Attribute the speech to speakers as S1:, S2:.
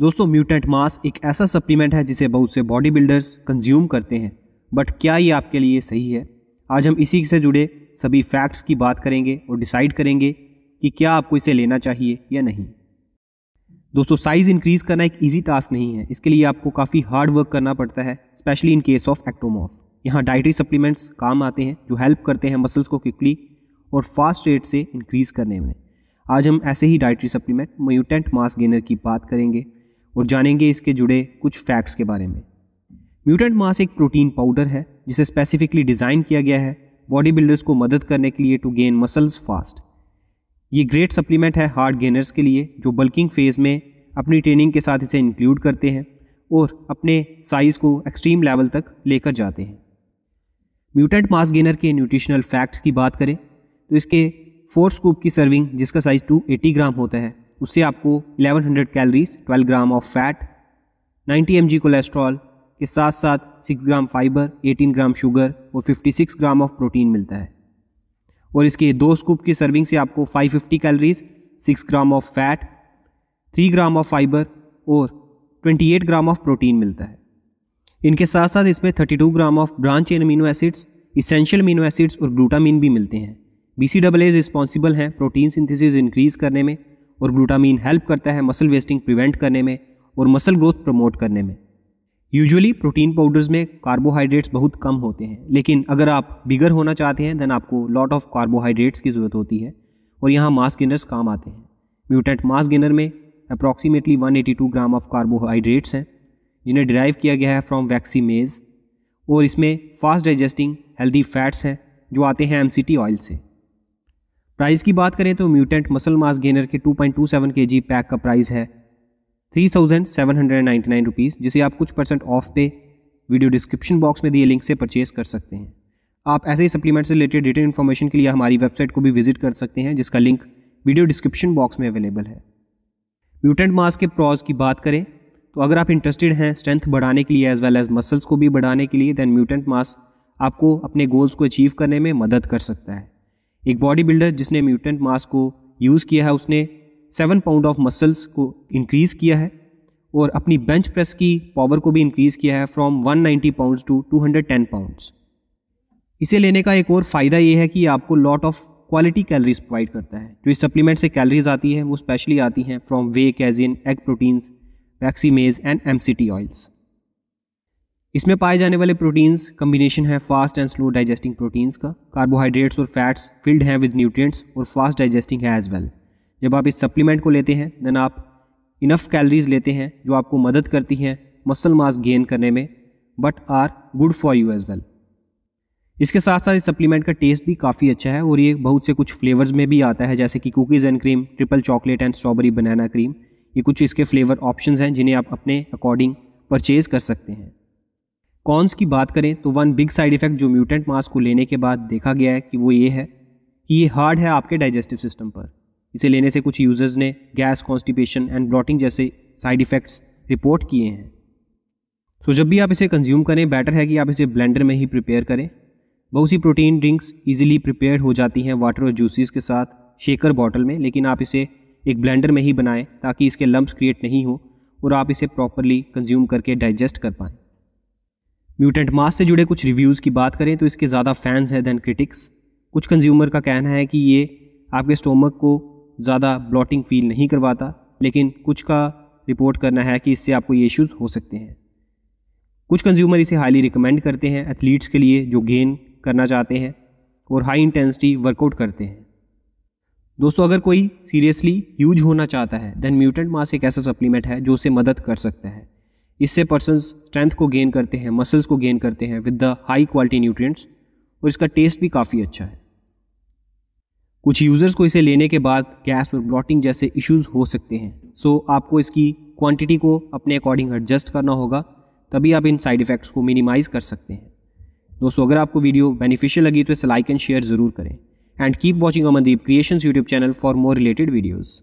S1: दोस्तों म्यूटेंट मास एक ऐसा सप्लीमेंट है जिसे बहुत से बॉडी बिल्डर्स कंज्यूम करते हैं बट क्या ये आपके लिए सही है आज हम इसी से जुड़े सभी फैक्ट्स की बात करेंगे और डिसाइड करेंगे कि क्या आपको इसे लेना चाहिए या नहीं दोस्तों साइज़ इंक्रीज़ करना एक ईजी टास्क नहीं है इसके लिए आपको काफ़ी हार्ड वर्क करना पड़ता है specially in case of ectomorph यहाँ डाइटरी सप्लीमेंट्स काम आते हैं जो हेल्प करते हैं मसल्स को क्विकली और फास्ट रेट से इंक्रीज़ करने में आज हम ऐसे ही dietary supplement mutant mass gainer की बात करेंगे और जानेंगे इसके जुड़े कुछ फैक्ट्स के बारे में म्यूटेंट मास एक प्रोटीन पाउडर है जिसे स्पेसिफिकली डिज़ाइन किया गया है बॉडी बिल्डर्स को मदद करने के लिए टू गेन मसल्स फास्ट ये ग्रेट सप्लीमेंट है हार्ड गेनर्स के लिए जो बल्किंग फेज़ में अपनी ट्रेनिंग के साथ इसे इंक्लूड करते हैं और अपने साइज़ को एक्सट्रीम लेवल तक लेकर जाते हैं म्यूटेंट मास गेनर के न्यूट्रिशनल फैक्ट्स की बात करें तो इसके फोर स्कूप की सर्विंग जिसका साइज़ 280 ग्राम होता है उससे आपको 1100 calories twelve gram of fat 90 M G cholesterol के साथ साथ 6 ग्राम फाइबर 18 ग्राम शुगर और 56 ग्राम ऑफ प्रोटीन मिलता है और इसके दो स्कूप की सर्विंग से आपको 550 calories 6 gram of fat 3 gram of fibre और 28 ग्राम ऑफ प्रोटीन मिलता है इनके साथ साथ इसमें 32 ग्राम ऑफ ब्रांच एन amino acids essential amino acids और ग्लूटामिन भी मिलते हैं B C double A responsible हैं प्रोटीन सिंथेसिस इंक्रीज़ करने में और ग्लूटामीन हेल्प करता है मसल वेस्टिंग प्रिवेंट करने में और मसल ग्रोथ प्रमोट करने में यूजुअली प्रोटीन पाउडर्स में कार्बोहाइड्रेट्स बहुत कम होते हैं लेकिन अगर आप बिगर होना चाहते हैं देन आपको लॉट ऑफ कार्बोहाइड्रेट्स की ज़रूरत होती है और यहाँ मास गेनर्स काम आते हैं म्यूटेंट मास गेनर में अप्रॉक्सीमेटली 182 ग्राम ऑफ कार्बोहाइड्रेट्स हैं जिन्हें ड्राइव किया गया है फ्रॉम वैक्सी और इसमें फास्ट डाइजेस्टिंग हेल्दी फैट्स हैं जो आते हैं एम ऑयल से प्राइस की बात करें तो म्यूटेंट मसल मास गेनर के 2.27 केजी पैक का प्राइस है three thousand seven hundred ninety nine rupees जिसे आप कुछ परसेंट ऑफ पे वीडियो डिस्क्रिप्शन बॉक्स में दिए लिंक से परचेस कर सकते हैं आप ऐसे ही सप्लीमेंट से रिलेटेड डिटेल इन्फॉर्मेशन के लिए हमारी वेबसाइट को भी विजिट कर सकते हैं जिसका लिंक वीडियो डिस्क्रिप्शन बॉक्स में अवेलेबल है म्यूटेंट मास के प्रॉज की बात करें तो अगर आप इंटरेस्टेड हैं स्ट्रेंथ बढ़ाने के लिए एज वेल एज मसल्स को भी बढ़ाने के लिए दैन म्यूटेंट मास आपको अपने गोल्स को अचीव करने में मदद कर सकता है एक बॉडी बिल्डर जिसने म्यूटेंट मास को यूज़ किया है उसने सेवन पाउंड ऑफ मसल्स को इंक्रीज़ किया है और अपनी बेंच प्रेस की पावर को भी इंक्रीज़ किया है from 190 ninety pound to two hundred ten pound इसे लेने का एक और फ़ायदा ये है कि आपको lot of quality calories provide करता है जो इस सप्लीमेंट से कैलरीज आती हैं वो स्पेशली आती हैं from whey casein egg proteins waxy maize and M C T oils इसमें पाए जाने वाले प्रोटीन्स कम्बिनेशन है fast and slow digesting proteins का कार्बोहाइड्रेट्स और फैट्स फिल्ड हैं विद न्यूट्रिएंट्स और फास्ट डाइजेस्टिंग है एज वेल जब आप इस सप्लीमेंट को लेते हैं देन आप इनफ कैलरीज लेते हैं जो आपको मदद करती हैं मसल मास गेन करने में but are good for you as well इसके साथ साथ इस सप्लीमेंट का टेस्ट भी काफ़ी अच्छा है और ये बहुत से कुछ फ्लेवर्स में भी आता है जैसे कि cookies and cream triple chocolate and strawberry banana cream ये कुछ इसके फ्लेवर ऑप्शंस हैं जिन्हें आप अपने अकॉर्डिंग परचेज़ कर सकते हैं कॉन्स की बात करें तो वन बिग साइड इफेक्ट जो म्यूटेंट मास्क को लेने के बाद देखा गया है कि वो ये है कि ये हार्ड है आपके डाइजेस्टिव सिस्टम पर इसे लेने से कुछ यूज़र्स ने गैस कॉन्स्टिपेशन एंड ब्लॉटिंग जैसे साइड इफ़ेक्ट्स रिपोर्ट किए हैं सो तो so, जब भी आप इसे कंज्यूम करें बेटर है कि आप इसे ब्लेंडर में ही प्रिपेयर करें बहुत सी प्रोटीन ड्रिंक्स ईजिली प्रिपेयर हो जाती हैं वाटर और जूसेस के साथ शेकर बॉटल में लेकिन आप इसे एक ब्लेंडर में ही बनाएं ताकि इसके लम्ब क्रिएट नहीं हो और आप इसे प्रॉपरली कंज्यूम करके डाइजेस्ट कर पाएँ म्यूटेंट मास से जुड़े कुछ रिव्यूज़ की बात करें तो इसके ज़्यादा फैंस हैं दैन क्रिटिक्स कुछ कंज्यूमर का कहना है कि ये आपके स्टोमक को ज़्यादा ब्लॉटिंग फील नहीं करवाता लेकिन कुछ का रिपोर्ट करना है कि इससे आपको ये इश्यूज़ हो सकते हैं कुछ कंज्यूमर इसे हाईली रिकमेंड करते हैं एथलीट्स के लिए जो गेन करना चाहते हैं और हाई इंटेंसिटी वर्कआउट करते हैं दोस्तों अगर कोई सीरियसली यूज होना चाहता है देन म्यूटेंट मास एक ऐसा सप्लीमेंट है जो उसे मदद कर सकता है इससे पर्सन स्ट्रेंथ को गेन करते हैं मसल्स को गेन करते हैं with the high quality nutrients और इसका टेस्ट भी काफ़ी अच्छा है कुछ यूज़र्स को इसे लेने के बाद गैस और ब्लॉटिंग जैसे इश्यूज हो सकते हैं सो so, आपको इसकी क्वांटिटी को अपने अकॉर्डिंग एडजस्ट करना होगा तभी आप इन साइड इफ़ेक्ट्स को मिनिमाइज़ कर सकते हैं दोस्तों अगर आपको वीडियो बेनिफिशियल लगी तो इसे लाइक एंड शेयर ज़रूर करें and keep watching Amandeep creation YouTube channel for more related videos